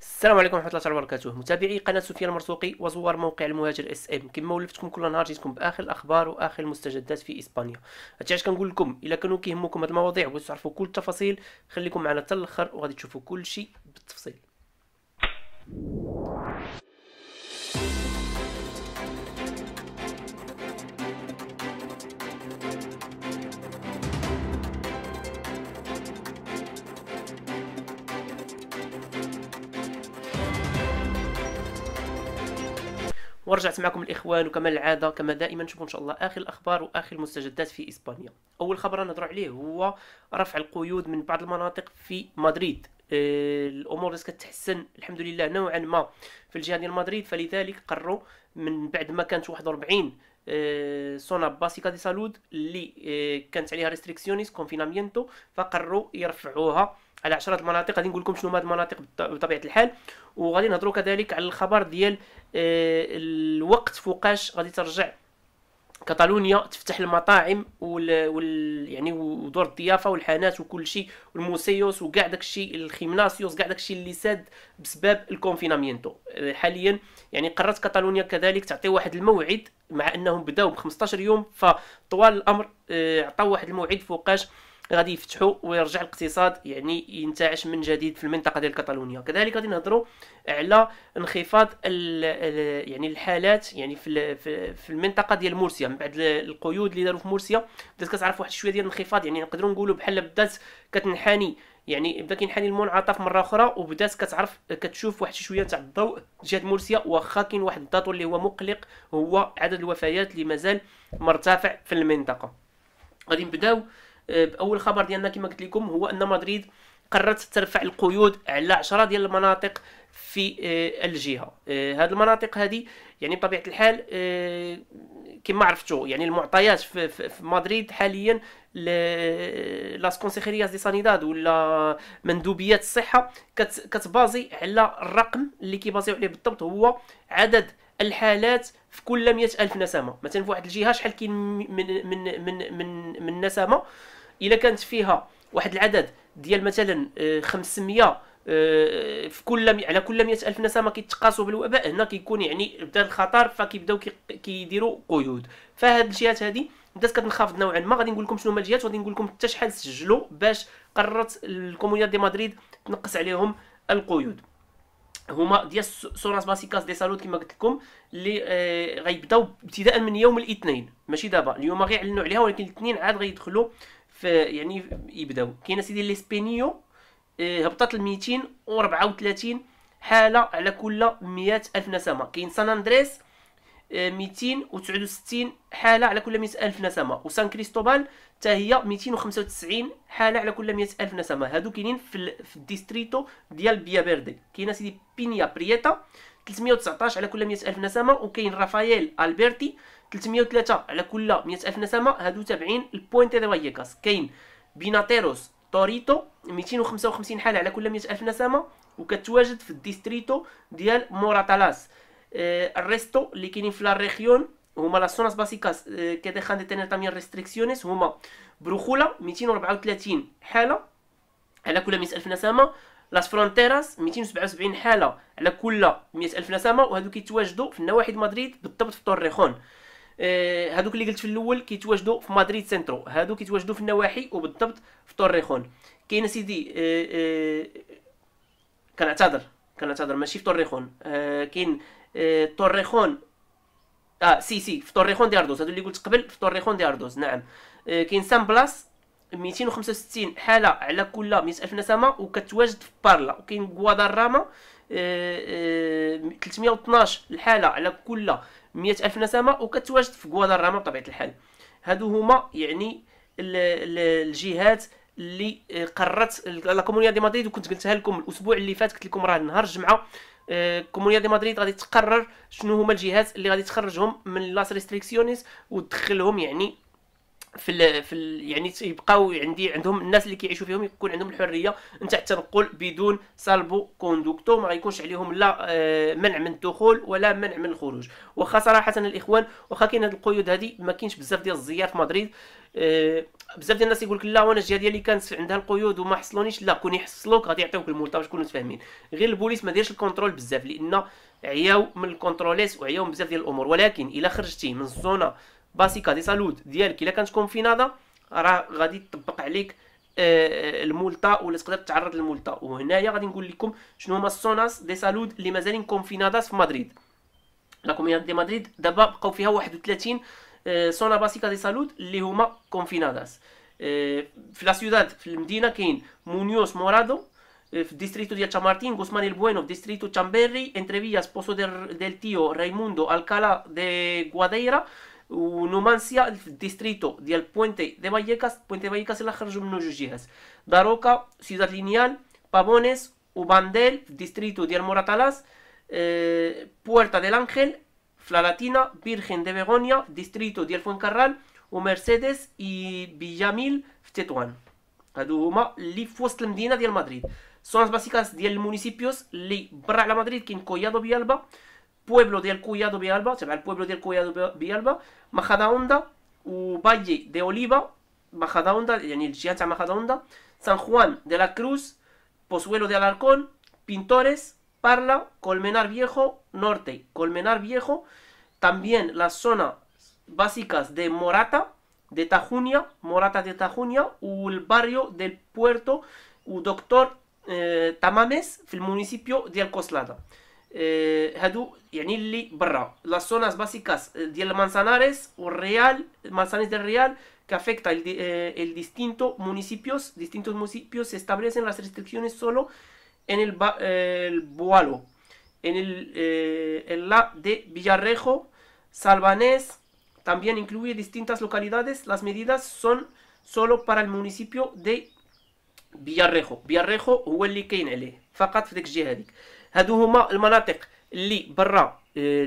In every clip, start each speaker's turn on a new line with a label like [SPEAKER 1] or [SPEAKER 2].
[SPEAKER 1] السلام عليكم ورحمه الله تعالى وبركاته متابعي قناه سفيان مرسوقي وزوار موقع المهاجر اس ام كما ولفتكم كل نهار جيتكم باخر الاخبار واخر المستجدات في اسبانيا هادشي علاش كنقول لكم الا كانوا كيهمكم هاد المواضيع بغيتو تعرفوا كل التفاصيل خليكم معنا حتى الاخر وغادي تشوفوا كل شيء بالتفصيل ورجعت معكم الاخوان وكما العاده كما دائما نشوفوا ان شاء الله اخر الاخبار واخر المستجدات في اسبانيا اول خبر نهضر عليه هو رفع القيود من بعض المناطق في مدريد آه، الامور بدات كتحسن الحمد لله نوعا ما في الجهه ديال مدريد فلذلك قرروا من بعد ما كانت 41 آه، سونا باسيكا دي سالود اللي آه، كانت عليها ريستريكسيونيس كونفينامينتو فقرروا يرفعوها على عشرة المناطق غادي نقول لكم شنو هاد المناطق بطبيعه الحال وغادي نهضروا كذلك على الخبر ديال آه، الوقت فوقاش غادي ترجع كاتالونيا تفتح المطاعم وال, وال... يعني ودور الضيافه والحانات وكل شيء والموسيوس وكاع داك الشيء الخيمناسيوس كاع داك الشيء اللي ساد بسبب الكونفينامينتو آه، حاليا يعني قررت كاتالونيا كذلك تعطي واحد الموعد مع انهم بداو ب 15 يوم فطوال الامر آه، عطاو واحد الموعد فوقاش غادي يفتحوا ويرجع الاقتصاد يعني ينتعش من جديد في المنطقه ديال كاتالونيا كذلك غادي نهضروا على انخفاض ال ال يعني الحالات يعني في في المنطقه ديال مورسيا من بعد القيود اللي داروا في مورسيا بدات كتعرف واحد شويه ديال الانخفاض يعني نقدروا نقولوا بحال بدات كتنحني يعني بدا كينحني المنعطف مره اخرى وبدات كتعرف كتشوف واحد شويه تاع الضوء جهه مورسيا واخا كاين واحد الداتو اللي هو مقلق هو عدد الوفيات اللي مازال مرتفع في المنطقه غادي نبداو آه، اول خبر ديالنا كما قلت لكم هو ان مدريد قررت ترفع القيود على 10 ديال المناطق في آه، الجهه هذه آه، المناطق هذه يعني بطبيعه الحال كما عرفتوا يعني المعطيات في, مدريد حاليا لاس كونسيخيرياس دي سانيداد ولا مندوبيات الصحه كتبازي على الرقم اللي كيبازيو عليه بالضبط هو عدد الحالات في كل 100000 نسمه مثلا في واحد الجهه شحال كاين من من من من, من نسمه الا كانت فيها واحد العدد ديال مثلا 500 آه، آه، في كل على كل 100 الف نسمه كيتقاسوا بالوباء هنا كيكون يعني بدا الخطر فكيبداو كيديروا قيود فهاد الجهات هادي بدات كتنخفض نوعا ما غادي نقول لكم شنو هما الجهات وغادي نقول لكم حتى شحال سجلوا باش قررت الكومونيات دي مدريد تنقص عليهم القيود هما ديال سوناس باسيكاس دي سالوت كما قلت لكم اللي آه غيبداو ابتداء من يوم الاثنين ماشي دابا اليوم غيعلنوا عليها ولكن الاثنين عاد غيدخلوا في يعني يبداو كاين سيدي لي سبينيو هبطت ل 234 حاله على كل 100 الف نسمه كاين سان اندريس 269 آه، حاله على كل 100 الف نسمه وسان كريستوبال حتى هي 295 حاله على كل 100 الف نسمه هادو كاينين في, في الديستريتو ديال بيا بيافيردي كاين سيدي بينيا بريتا 319 على كل 100 الف نسمه وكاين رافائيل البرتي 303 على كل 100000 نسمه هادو تابعين البوينت البوينتا روايكاس كاين بيناتيروس توريتو 255 حاله على كل 100000 نسمه وكتواجد في الديستريتو ديال موراتالاس آه الريستو اللي كاينين في لا ريجيون هما لا سوناس باسيكاس آه دي ديتينير تاميان ريستريكسيونيس هما بروخولا 234 حاله على كل 100000 نسمه لاس فرونتيراس 277 حاله على كل 100000 نسمه وهادو كيتواجدوا في نواحي مدريد بالضبط في طور الريخون آه، هادوك اللي قلت في الاول كيتواجدوا في مدريد سنترو هادو كيتواجدوا في النواحي وبالضبط في طوريخون كاين سيدي آه، آه، كنعتذر كنعتذر ماشي في طوريخون كاين طوريخون اه سي سي في طوريخون دي اردوز هادو اللي قلت قبل في طوريخون دي اردوز نعم كاين سان بلاس 265 حاله على كل الف نسمه وكتواجد في بارلا وكاين غوادراما 312 الحاله على كل مئة الف نسمه وكتواجد في غوادراما بطبيعه الحال هادو هما يعني الجهات اللي قررت لا كومونيا دي مدريد وكنت قلتها لكم الاسبوع اللي فات قلت لكم راه نهار الجمعه آه، كومونيا دي مدريد غادي تقرر شنو هما الجهات اللي غادي تخرجهم من لاس ريستريكسيونيس وتدخلهم يعني في الـ في الـ يعني يبقاو عندي عندهم الناس اللي كيعيشوا فيهم يكون عندهم الحريه نتاع التنقل بدون سالبو كوندوكتو ما غيكونش عليهم لا آه، منع من الدخول ولا منع من الخروج واخا صراحه الاخوان واخا كاين هاد القيود هذه ما كاينش بزاف ديال الزيار في مدريد آه، بزاف ديال الناس يقول لك لا وانا الجهه ديالي كانت عندها القيود وما حصلونيش لا كون يحصلوك غادي يعطيوك المولطه باش تكونوا متفاهمين غير البوليس ما دايرش الكونترول بزاف لان عياو من الكونتروليس وعياو بزاف ديال الامور ولكن الا خرجتي من الزونه باسيكا دي سالود ديالك الا كانت كونفينادا راه غادي تطبق عليك آه، آه، المولطه ولا تقدر تتعرض للمولطه وهنايا غادي نقول لكم شنو هما السوناس دي سالود اللي مازالين كونفيناداس في مدريد لا كومينات دي مدريد دابا بقاو فيها 31 سونا آه، باسيكا دي سالود اللي هما كونفيناداس في لا سيوداد في المدينه كاين مونيوس مورادو في ديستريتو ديال تشامارتين غوسمان البوينو في ديستريتو تشامبيري انتريفياس بوسو ديل تيو رايموندو الكالا دي غواديرا Numancia, distrito de puente de Vallecas, puente de Vallecas en la Jarjumnujujijas. Daroca, ciudad lineal, Pavones, Ubandel, distrito de Almoratalas, eh, Puerta del Ángel, Latina, Virgen de Begonia, distrito de Fuencarral, Umercedes Mercedes y Villamil, Tetuán. Aduma, Lifuoslendina de Madrid. las básicas de municipios, para la Madrid, quien Collado Villalba pueblo de El Villalba, se llama el pueblo de El de Villalba, Majadahonda, u Valle de Oliva, Majadahonda, el Chiacha Majadahonda, San Juan de la Cruz, Pozuelo de Alarcón, Pintores, Parla, Colmenar Viejo, Norte, Colmenar Viejo, también las zonas básicas de Morata, de Tajunia, Morata de Tajunia, u el barrio del puerto, u Doctor eh, Tamames, el municipio de Alcoslada. Eh, las zonas básicas zonas eh, manzanares o real manzanes o real que afecta eh, el, distinto municipios, distintos municipios se establecen las restricciones solo en el, Boalo, en el, en la de Villarrejo, Salvanés, también incluye distintas localidades, las medidas son solo para el municipio de Villarrejo, Villarrejo o el Fakat هادو هما المناطق اللي برا آه،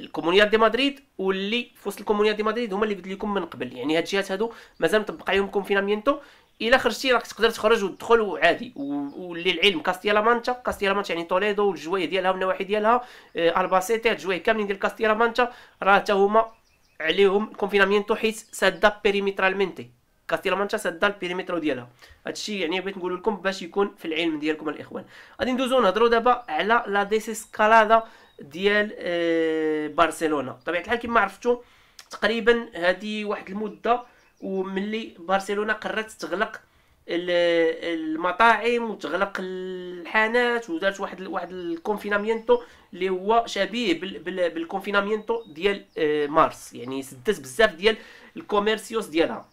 [SPEAKER 1] الكومونيات دي مدريد واللي في وسط الكومونيات دي مدريد هما اللي قلت لكم من قبل يعني هاد الجهات هادو مازال مطبق عليهم كونفينامينتو الا خرجتي راك تقدر تخرج وتدخل وعادي وللعلم كاستيلا كاستيا كاستيلا مانشا يعني طوليدو والجوايه ديالها والنواحي ديالها آه، الباسيتي الجوايه كاملين ديال كاستيلا مانشا راه حتى هما عليهم كونفينامينتو حيت ساده بيريميترالمنتي كاستيلا مانشا سد البيريمتر ديالها هادشي يعني بغيت نقول لكم باش يكون في العلم ديالكم الاخوان غادي ندوزو نهضروا دابا على لا ديسي ديال آه برشلونه بطبيعه الحال كما عرفتوا تقريبا هذه واحد المده وملي برشلونه قررت تغلق المطاعم وتغلق الحانات ودارت واحد واحد الكونفينامينتو اللي هو شبيه بالكونفينامينتو ديال آه، مارس يعني سدات بزاف ديال الكوميرسيوس ديالها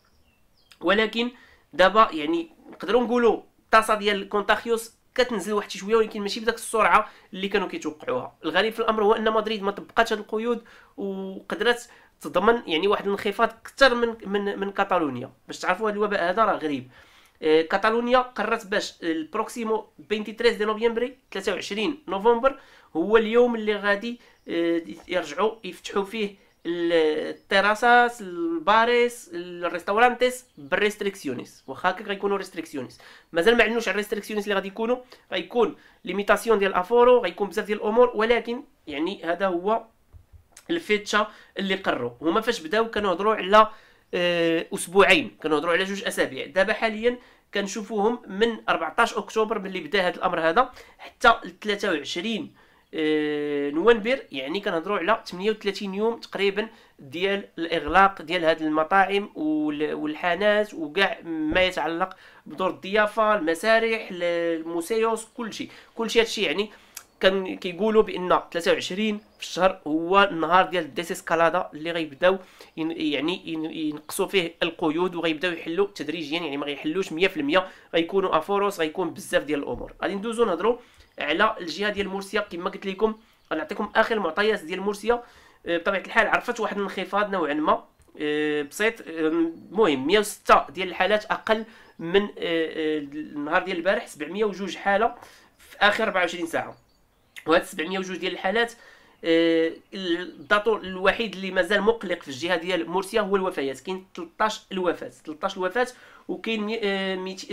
[SPEAKER 1] ولكن دابا يعني نقدروا نقولوا الطاسه ديال كونتاخيوس كتنزل واحد شويه ولكن ماشي بداك السرعه اللي كانوا كيتوقعوها الغريب في الامر هو ان مدريد ما طبقاتش هذه القيود وقدرت تضمن يعني واحد الانخفاض اكثر من من من كاتالونيا باش تعرفوا هذا الوباء هذا راه غريب آه، كاتالونيا قررت باش البروكسيمو 23 دي نوفمبر 23 نوفمبر هو اليوم اللي غادي آه، يرجعوا يفتحوا فيه التراسات الباريس الريستورانتس بريستريكسيونيس واخا هكاك غيكونوا ريستريكسيونيس مازال ما عندناش الريستريكسيونيس اللي غادي يكونوا غيكون ليميتاسيون ديال الافورو غيكون بزاف ديال الامور ولكن يعني هذا هو الفيتشا اللي قروا هما فاش بداو كنهضروا على آه، اسبوعين كنهضروا على جوج اسابيع دابا حاليا كنشوفوهم من 14 اكتوبر ملي بدا هذا الامر هذا حتى 23 آه، نوفمبر يعني كنهضروا على 38 يوم تقريبا ديال الاغلاق ديال هذه المطاعم والحانات وكاع ما يتعلق بدور الضيافه المسارح الموسيوس كلشي كلشي هادشي يعني كان كيقولوا بان 23 في الشهر هو النهار ديال الديسيسكالادا اللي غيبداو يعني ينقصوا فيه القيود وغيبداو يحلوا تدريجيا يعني ما غيحلوش 100% غيكونوا افوروس غيكون بزاف ديال الامور غادي ندوزو نهضروا على الجهه ديال مرسيا كما قلت لكم غنعطيكم اخر المعطيات ديال مرسيا آه، بطبيعه الحال عرفت واحد الانخفاض نوعا ما آه، بسيط آه، المهم 106 ديال الحالات اقل من النهار ديال البارح 702 حاله في اخر 24 ساعه وهاد 702 ديال الحالات آه، الداتو الوحيد اللي مازال مقلق في الجهه ديال مورسيا هو الوفيات كاين 13 الوفاه 13 الوفاه وكاين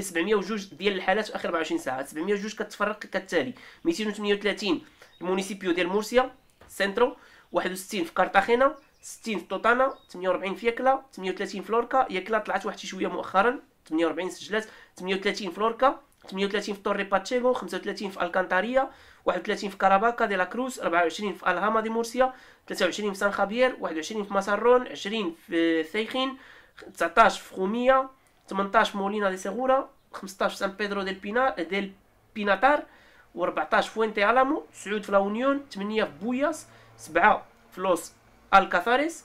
[SPEAKER 1] 702 آه، ديال الحالات في اخر 24 ساعه 702 كتفرق كالتالي 238 المونيسيبيو ديال مورسيا سنترو 61 في كارتاخينا 60 في طوطانا 48 في يكلا 38 في لوركا يكلا طلعت واحد شويه مؤخرا 48 سجلات 38 في لوركا 38 في توري باتشيغو 35 في الكانتاريا 31 في كاراباكا دي لا كروز 24 في الهاما دي مورسيا 23 في سان خابير 21 في ماسارون 20 في ثيخين 19 في خوميا 18 في مولينا دي سيغورا 15 في سان بيدرو ديل بينا ديل بيناتار و14 في فوينتي الامو 9 في لا اونيون 8 في بوياس 7 في لوس الكاثاريس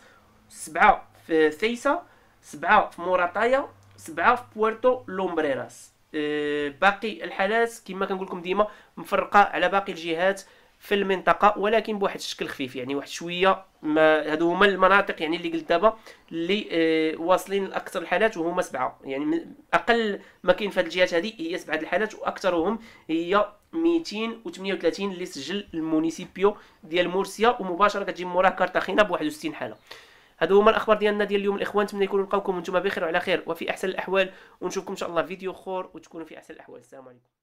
[SPEAKER 1] 7 في ثيسا 7 في موراتايا 7 في بويرتو لومبريراس آه، باقي الحالات كما كنقول لكم ديما مفرقه على باقي الجهات في المنطقه ولكن بواحد الشكل خفيف يعني واحد شويه ما هادو هما المناطق يعني اللي قلت دابا اللي اه واصلين لاكثر الحالات وهما سبعه يعني اقل ما كاين في هاد الجهات هذه هي سبعه الحالات واكثرهم هي 238 اللي سجل المونيسيبيو ديال مورسيا ومباشره كتجي موراه كارتاخينا ب 61 حاله هادو هما الاخبار ديالنا ديال اليوم الاخوان نتمنى يكونوا لقاوكم وانتم بخير وعلى خير وفي احسن الاحوال ونشوفكم ان شاء الله فيديو اخر وتكونوا في احسن الاحوال السلام عليكم